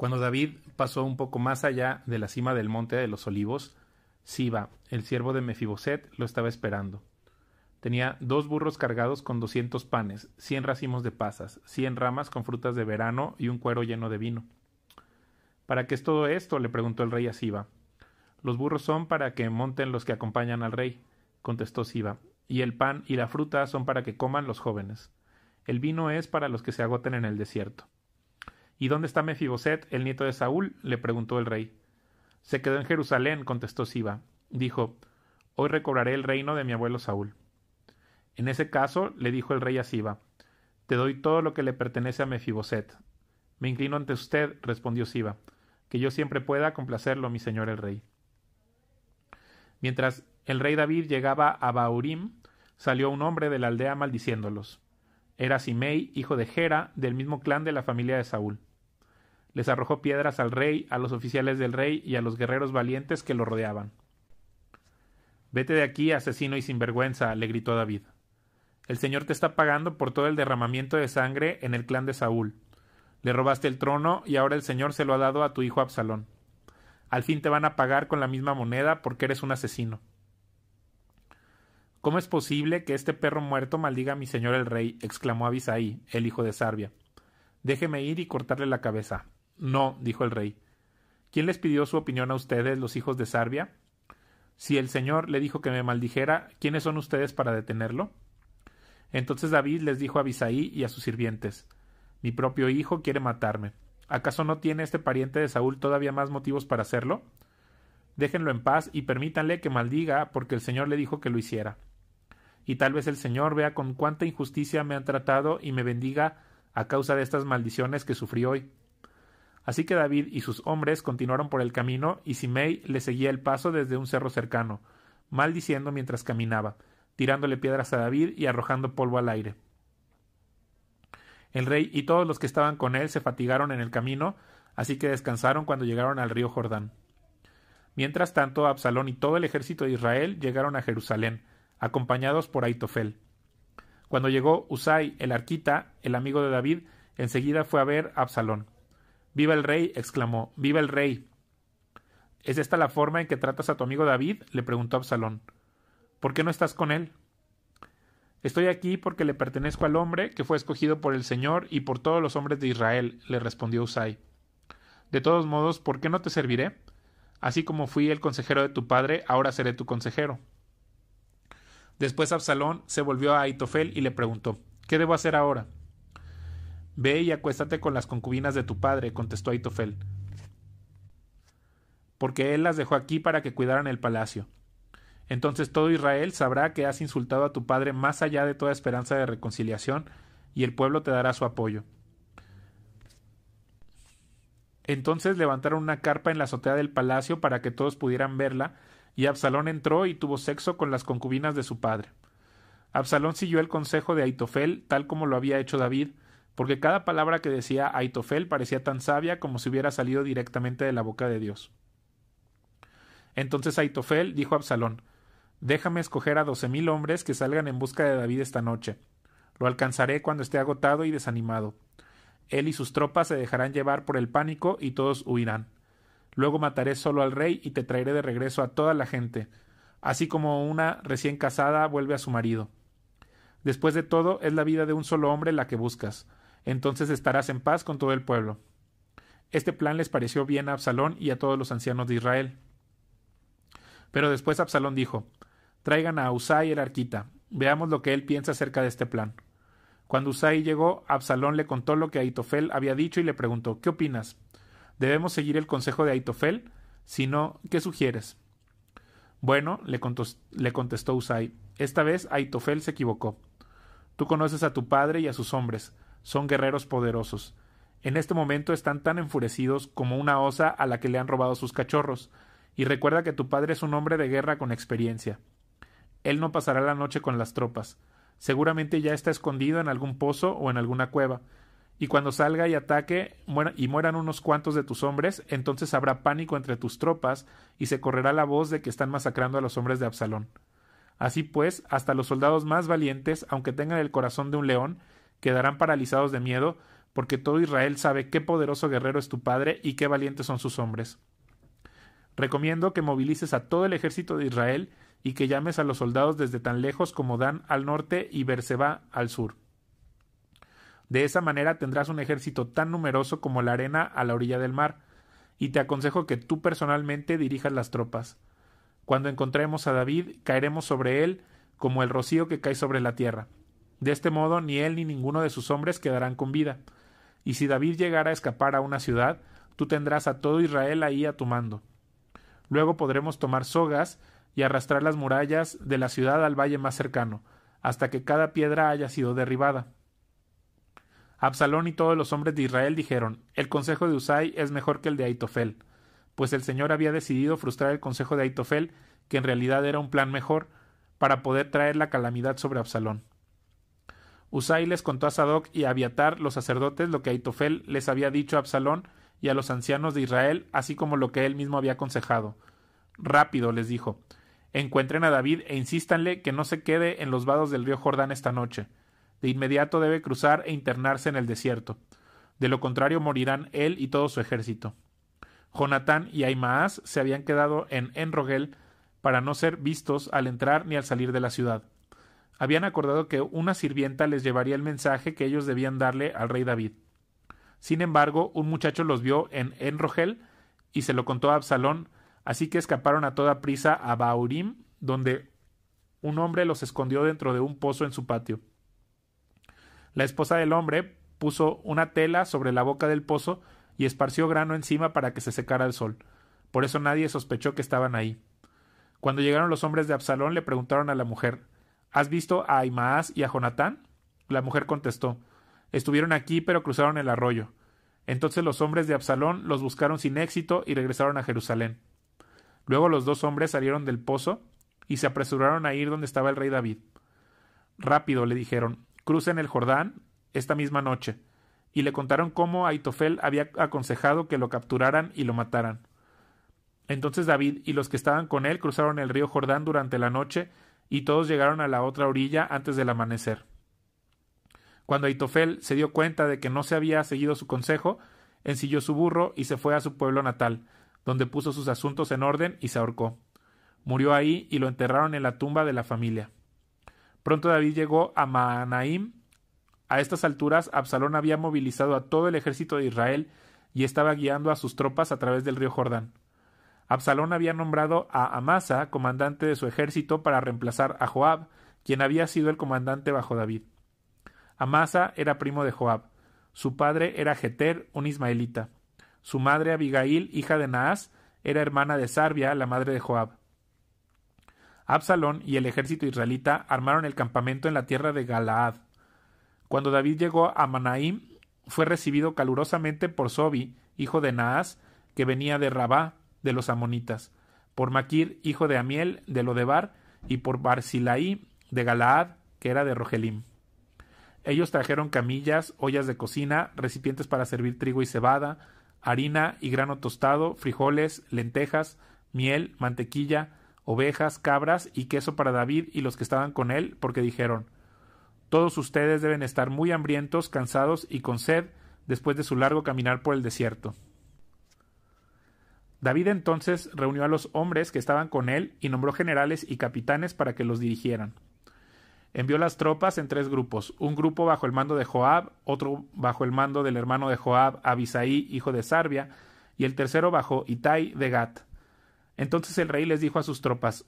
Cuando David pasó un poco más allá de la cima del monte de los olivos, Siba, el siervo de Mefiboset, lo estaba esperando. Tenía dos burros cargados con doscientos panes, cien racimos de pasas, cien ramas con frutas de verano y un cuero lleno de vino. ¿Para qué es todo esto? le preguntó el rey a Siba. Los burros son para que monten los que acompañan al rey, contestó Siba, y el pan y la fruta son para que coman los jóvenes. El vino es para los que se agoten en el desierto. ¿Y dónde está Mefiboset, el nieto de Saúl? le preguntó el rey. Se quedó en Jerusalén, contestó Siba. Dijo, Hoy recobraré el reino de mi abuelo Saúl. En ese caso, le dijo el rey a Siba, Te doy todo lo que le pertenece a Mefiboset. Me inclino ante usted, respondió Siba, que yo siempre pueda complacerlo, mi señor el rey. Mientras el rey David llegaba a Baurim, salió un hombre de la aldea maldiciéndolos. Era Simei, hijo de Gera, del mismo clan de la familia de Saúl les arrojó piedras al rey, a los oficiales del rey y a los guerreros valientes que lo rodeaban. Vete de aquí, asesino y sinvergüenza, le gritó David. El Señor te está pagando por todo el derramamiento de sangre en el clan de Saúl. Le robaste el trono y ahora el Señor se lo ha dado a tu hijo Absalón. Al fin te van a pagar con la misma moneda porque eres un asesino. ¿Cómo es posible que este perro muerto maldiga a mi señor el rey? exclamó Abisaí, el hijo de Sarbia. Déjeme ir y cortarle la cabeza. No, dijo el rey. ¿Quién les pidió su opinión a ustedes, los hijos de Sarbia? Si el Señor le dijo que me maldijera, ¿quiénes son ustedes para detenerlo? Entonces David les dijo a Bisaí y a sus sirvientes Mi propio hijo quiere matarme. ¿Acaso no tiene este pariente de Saúl todavía más motivos para hacerlo? Déjenlo en paz y permítanle que maldiga, porque el Señor le dijo que lo hiciera. Y tal vez el Señor vea con cuánta injusticia me han tratado y me bendiga a causa de estas maldiciones que sufrí hoy. Así que David y sus hombres continuaron por el camino y Simei le seguía el paso desde un cerro cercano, maldiciendo mientras caminaba, tirándole piedras a David y arrojando polvo al aire. El rey y todos los que estaban con él se fatigaron en el camino, así que descansaron cuando llegaron al río Jordán. Mientras tanto, Absalón y todo el ejército de Israel llegaron a Jerusalén, acompañados por Aitofel. Cuando llegó Usai, el arquita, el amigo de David, enseguida fue a ver a Absalón. Viva el rey, exclamó. Viva el rey. ¿Es esta la forma en que tratas a tu amigo David? le preguntó Absalón. ¿Por qué no estás con él? Estoy aquí porque le pertenezco al hombre que fue escogido por el Señor y por todos los hombres de Israel, le respondió Usai. De todos modos, ¿por qué no te serviré? Así como fui el consejero de tu padre, ahora seré tu consejero. Después Absalón se volvió a Aitofel y le preguntó ¿Qué debo hacer ahora? Ve y acuéstate con las concubinas de tu padre, contestó Aitofel. Porque él las dejó aquí para que cuidaran el palacio. Entonces todo Israel sabrá que has insultado a tu padre más allá de toda esperanza de reconciliación, y el pueblo te dará su apoyo. Entonces levantaron una carpa en la azotea del palacio para que todos pudieran verla, y Absalón entró y tuvo sexo con las concubinas de su padre. Absalón siguió el consejo de Aitofel, tal como lo había hecho David, porque cada palabra que decía Aitofel parecía tan sabia como si hubiera salido directamente de la boca de Dios. Entonces Aitofel dijo a Absalón Déjame escoger a doce mil hombres que salgan en busca de David esta noche. Lo alcanzaré cuando esté agotado y desanimado. Él y sus tropas se dejarán llevar por el pánico y todos huirán. Luego mataré solo al rey y te traeré de regreso a toda la gente, así como una recién casada vuelve a su marido. Después de todo, es la vida de un solo hombre la que buscas entonces estarás en paz con todo el pueblo. Este plan les pareció bien a Absalón y a todos los ancianos de Israel. Pero después Absalón dijo, Traigan a Usai el arquita, veamos lo que él piensa acerca de este plan. Cuando Usai llegó, Absalón le contó lo que Aitofel había dicho y le preguntó, ¿qué opinas? ¿Debemos seguir el consejo de Aitofel? Si no, ¿qué sugieres? Bueno, le, le contestó Usai, esta vez Aitofel se equivocó. Tú conoces a tu padre y a sus hombres, son guerreros poderosos. En este momento están tan enfurecidos como una osa a la que le han robado sus cachorros, y recuerda que tu padre es un hombre de guerra con experiencia. Él no pasará la noche con las tropas. Seguramente ya está escondido en algún pozo o en alguna cueva, y cuando salga y ataque y mueran unos cuantos de tus hombres, entonces habrá pánico entre tus tropas y se correrá la voz de que están masacrando a los hombres de Absalón. Así pues, hasta los soldados más valientes, aunque tengan el corazón de un león, quedarán paralizados de miedo, porque todo Israel sabe qué poderoso guerrero es tu padre y qué valientes son sus hombres. Recomiendo que movilices a todo el ejército de Israel y que llames a los soldados desde tan lejos como Dan al norte y Berseba al sur. De esa manera tendrás un ejército tan numeroso como la arena a la orilla del mar, y te aconsejo que tú personalmente dirijas las tropas. Cuando encontremos a David, caeremos sobre él como el rocío que cae sobre la tierra. De este modo ni él ni ninguno de sus hombres quedarán con vida. Y si David llegara a escapar a una ciudad, tú tendrás a todo Israel ahí a tu mando. Luego podremos tomar sogas y arrastrar las murallas de la ciudad al valle más cercano, hasta que cada piedra haya sido derribada. Absalón y todos los hombres de Israel dijeron El consejo de Usai es mejor que el de Aitofel, pues el Señor había decidido frustrar el consejo de Aitofel, que en realidad era un plan mejor, para poder traer la calamidad sobre Absalón. Usay les contó a Sadoc y a Abiatar, los sacerdotes, lo que Aitofel les había dicho a Absalón y a los ancianos de Israel, así como lo que él mismo había aconsejado. Rápido, les dijo. Encuentren a David e insístanle que no se quede en los vados del río Jordán esta noche. De inmediato debe cruzar e internarse en el desierto. De lo contrario morirán él y todo su ejército. Jonatán y Aimaas se habían quedado en Enrogel para no ser vistos al entrar ni al salir de la ciudad habían acordado que una sirvienta les llevaría el mensaje que ellos debían darle al rey David. Sin embargo, un muchacho los vio en Enrogel y se lo contó a Absalón, así que escaparon a toda prisa a Baurim, donde un hombre los escondió dentro de un pozo en su patio. La esposa del hombre puso una tela sobre la boca del pozo y esparció grano encima para que se secara el sol. Por eso nadie sospechó que estaban ahí. Cuando llegaron los hombres de Absalón le preguntaron a la mujer ¿Has visto a Aimaas y a Jonatán? La mujer contestó Estuvieron aquí, pero cruzaron el arroyo. Entonces los hombres de Absalón los buscaron sin éxito y regresaron a Jerusalén. Luego los dos hombres salieron del pozo y se apresuraron a ir donde estaba el rey David. Rápido, le dijeron, crucen el Jordán esta misma noche. Y le contaron cómo Aitofel había aconsejado que lo capturaran y lo mataran. Entonces David y los que estaban con él cruzaron el río Jordán durante la noche y todos llegaron a la otra orilla antes del amanecer. Cuando Aitofel se dio cuenta de que no se había seguido su consejo, ensilló su burro y se fue a su pueblo natal, donde puso sus asuntos en orden y se ahorcó. Murió ahí y lo enterraron en la tumba de la familia. Pronto David llegó a Maanaim. A estas alturas, Absalón había movilizado a todo el ejército de Israel y estaba guiando a sus tropas a través del río Jordán. Absalón había nombrado a Amasa comandante de su ejército para reemplazar a Joab, quien había sido el comandante bajo David. Amasa era primo de Joab. Su padre era Jeter, un ismaelita. Su madre Abigail, hija de Naas, era hermana de Sarbia, la madre de Joab. Absalón y el ejército israelita armaron el campamento en la tierra de Galaad. Cuando David llegó a Manaim, fue recibido calurosamente por Sobi, hijo de Naas, que venía de Rabá, de los amonitas, por Maquir, hijo de Amiel, de Lodebar, y por Barcilaí, de Galaad, que era de Rogelim. Ellos trajeron camillas, ollas de cocina, recipientes para servir trigo y cebada, harina y grano tostado, frijoles, lentejas, miel, mantequilla, ovejas, cabras y queso para David y los que estaban con él, porque dijeron Todos ustedes deben estar muy hambrientos, cansados y con sed después de su largo caminar por el desierto. David entonces reunió a los hombres que estaban con él y nombró generales y capitanes para que los dirigieran. Envió las tropas en tres grupos, un grupo bajo el mando de Joab, otro bajo el mando del hermano de Joab, Abisaí, hijo de Sarbia, y el tercero bajo Itai de Gat. Entonces el rey les dijo a sus tropas,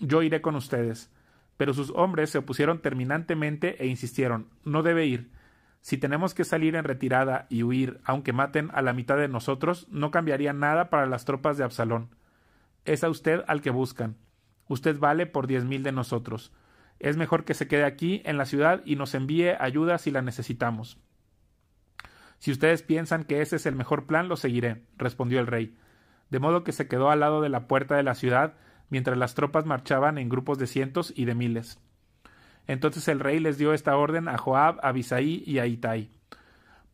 Yo iré con ustedes. Pero sus hombres se opusieron terminantemente e insistieron, No debe ir, si tenemos que salir en retirada y huir, aunque maten a la mitad de nosotros, no cambiaría nada para las tropas de Absalón. Es a usted al que buscan. Usted vale por diez mil de nosotros. Es mejor que se quede aquí, en la ciudad, y nos envíe ayuda si la necesitamos. Si ustedes piensan que ese es el mejor plan, lo seguiré, respondió el rey. De modo que se quedó al lado de la puerta de la ciudad, mientras las tropas marchaban en grupos de cientos y de miles. Entonces el rey les dio esta orden a Joab, a Abisaí y a Itai.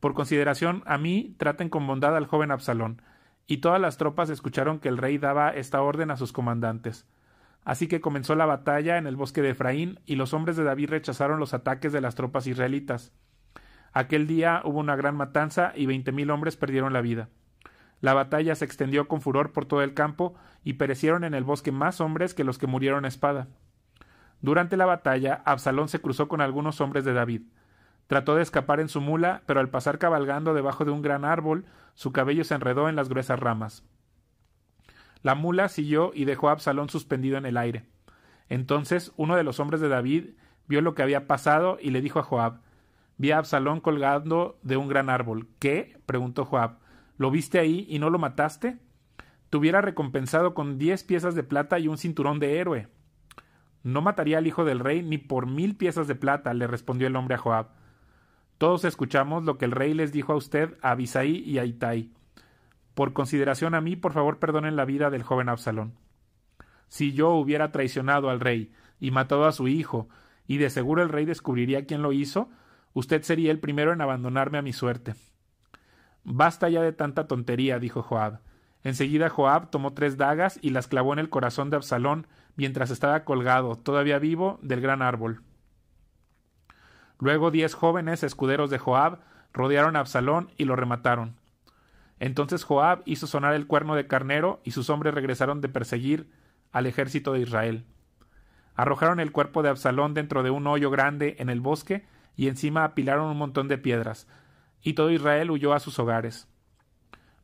Por consideración a mí, traten con bondad al joven Absalón. Y todas las tropas escucharon que el rey daba esta orden a sus comandantes. Así que comenzó la batalla en el bosque de Efraín, y los hombres de David rechazaron los ataques de las tropas israelitas. Aquel día hubo una gran matanza y veinte mil hombres perdieron la vida. La batalla se extendió con furor por todo el campo, y perecieron en el bosque más hombres que los que murieron a espada. Durante la batalla, Absalón se cruzó con algunos hombres de David. Trató de escapar en su mula, pero al pasar cabalgando debajo de un gran árbol, su cabello se enredó en las gruesas ramas. La mula siguió y dejó a Absalón suspendido en el aire. Entonces uno de los hombres de David vio lo que había pasado y le dijo a Joab Vi a Absalón colgando de un gran árbol. ¿Qué? preguntó Joab. ¿Lo viste ahí y no lo mataste? Te hubiera recompensado con diez piezas de plata y un cinturón de héroe. No mataría al hijo del rey ni por mil piezas de plata, le respondió el hombre a Joab. Todos escuchamos lo que el rey les dijo a usted, a Abisai y a Itai. Por consideración a mí, por favor perdonen la vida del joven Absalón. Si yo hubiera traicionado al rey y matado a su hijo, y de seguro el rey descubriría quién lo hizo, usted sería el primero en abandonarme a mi suerte. Basta ya de tanta tontería, dijo Joab. Enseguida Joab tomó tres dagas y las clavó en el corazón de Absalón, mientras estaba colgado, todavía vivo, del gran árbol. Luego diez jóvenes escuderos de Joab rodearon a Absalón y lo remataron. Entonces Joab hizo sonar el cuerno de carnero y sus hombres regresaron de perseguir al ejército de Israel. Arrojaron el cuerpo de Absalón dentro de un hoyo grande en el bosque y encima apilaron un montón de piedras, y todo Israel huyó a sus hogares.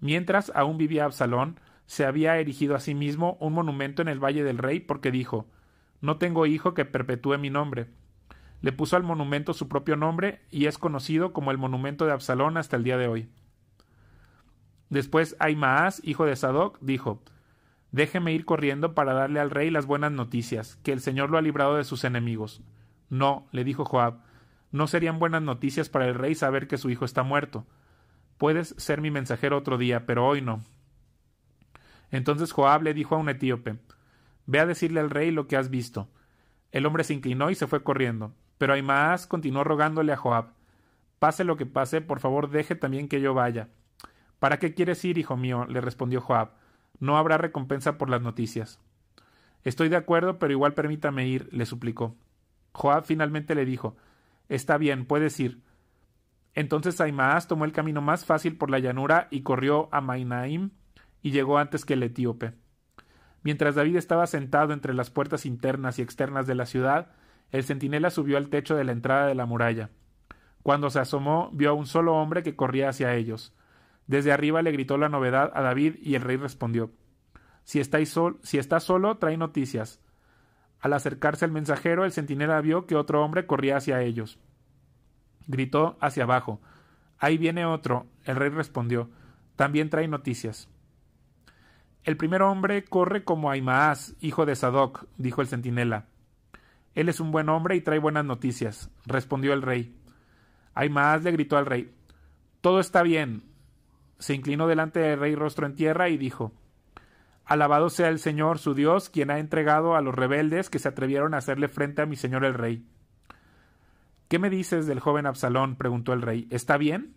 Mientras aún vivía Absalón, se había erigido a sí mismo un monumento en el Valle del Rey porque dijo No tengo hijo que perpetúe mi nombre. Le puso al monumento su propio nombre y es conocido como el monumento de Absalón hasta el día de hoy. Después Aimaas, hijo de Sadoc, dijo Déjeme ir corriendo para darle al rey las buenas noticias, que el Señor lo ha librado de sus enemigos. No, le dijo Joab, no serían buenas noticias para el rey saber que su hijo está muerto. Puedes ser mi mensajero otro día, pero hoy no. Entonces Joab le dijo a un etíope Ve a decirle al rey lo que has visto. El hombre se inclinó y se fue corriendo. Pero Aimaas continuó rogándole a Joab Pase lo que pase, por favor deje también que yo vaya. ¿Para qué quieres ir, hijo mío? le respondió Joab. No habrá recompensa por las noticias. Estoy de acuerdo, pero igual permítame ir, le suplicó. Joab finalmente le dijo Está bien, puedes ir. Entonces Aimaas tomó el camino más fácil por la llanura y corrió a Mainaim, y llegó antes que el etíope. Mientras David estaba sentado entre las puertas internas y externas de la ciudad, el centinela subió al techo de la entrada de la muralla. Cuando se asomó, vio a un solo hombre que corría hacia ellos. Desde arriba le gritó la novedad a David y el rey respondió Si, estáis sol si estás solo, trae noticias. Al acercarse el mensajero, el centinela vio que otro hombre corría hacia ellos. Gritó hacia abajo Ahí viene otro. El rey respondió También trae noticias. El primer hombre corre como Aimaas, hijo de Sadoc, dijo el centinela. Él es un buen hombre y trae buenas noticias, respondió el rey. Aimaas le gritó al rey: Todo está bien. Se inclinó delante del rey rostro en tierra y dijo: Alabado sea el Señor su Dios, quien ha entregado a los rebeldes que se atrevieron a hacerle frente a mi señor el rey. ¿Qué me dices del joven Absalón? preguntó el rey. ¿Está bien?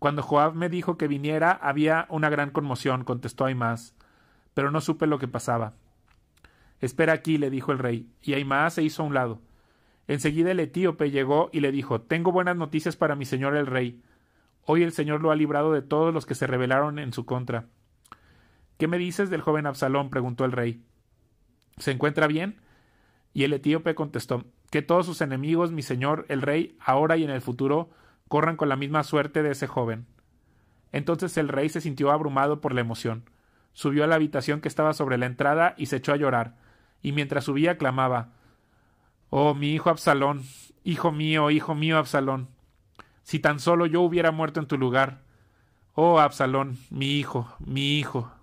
Cuando Joab me dijo que viniera, había una gran conmoción, contestó Aimás, pero no supe lo que pasaba. Espera aquí, le dijo el rey, y Aimás se hizo a un lado. Enseguida el etíope llegó y le dijo Tengo buenas noticias para mi señor el rey. Hoy el Señor lo ha librado de todos los que se rebelaron en su contra. ¿Qué me dices del joven Absalón? preguntó el rey. ¿Se encuentra bien? Y el etíope contestó Que todos sus enemigos, mi señor el rey, ahora y en el futuro, corran con la misma suerte de ese joven. Entonces el rey se sintió abrumado por la emoción. Subió a la habitación que estaba sobre la entrada y se echó a llorar, y mientras subía clamaba Oh, mi hijo Absalón, hijo mío, hijo mío Absalón, si tan solo yo hubiera muerto en tu lugar. Oh, Absalón, mi hijo, mi hijo.